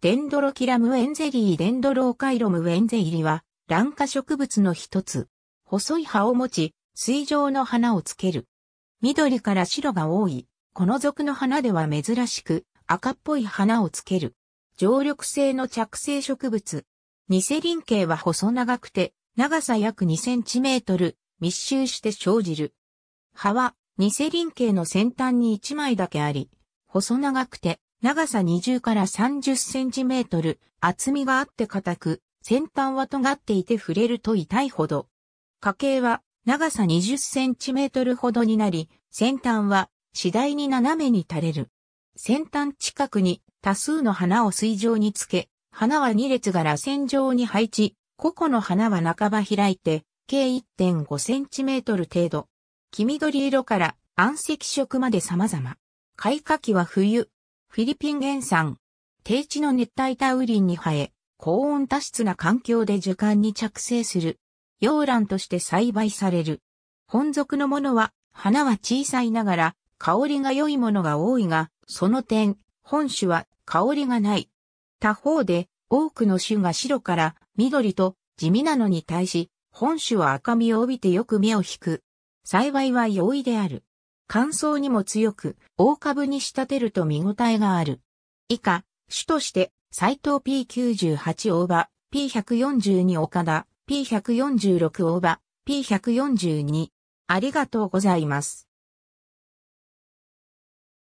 デンドロキラムエンゼリーデンドローカイロムエンゼイリは、卵化植物の一つ。細い葉を持ち、水上の花をつける。緑から白が多い。この属の花では珍しく、赤っぽい花をつける。常緑性の着生植物。ニセリン系は細長くて、長さ約2センチメートル、密集して生じる。葉は、ニセリン系の先端に1枚だけあり、細長くて、長さ20から30センチメートル、厚みがあって硬く、先端は尖っていて触れると痛いほど。花計は長さ20センチメートルほどになり、先端は次第に斜めに垂れる。先端近くに多数の花を水上につけ、花は2列が螺旋状に配置、個々の花は半ば開いて、計1.5センチメートル程度。黄緑色から暗赤色まで様々。開花期は冬、フィリピン原産。低地の熱帯多雨林に生え、高温多湿な環境で樹幹に着生する。洋蘭として栽培される。本属のものは、花は小さいながら、香りが良いものが多いが、その点、本種は香りがない。他方で、多くの種が白から緑と地味なのに対し、本種は赤みを帯びてよく目を引く。栽培は容易である。乾燥にも強く、大株に仕立てると見応えがある。以下、種として、斎藤 P98 大葉、P142 岡田、P146 大葉、P142。ありがとうございます。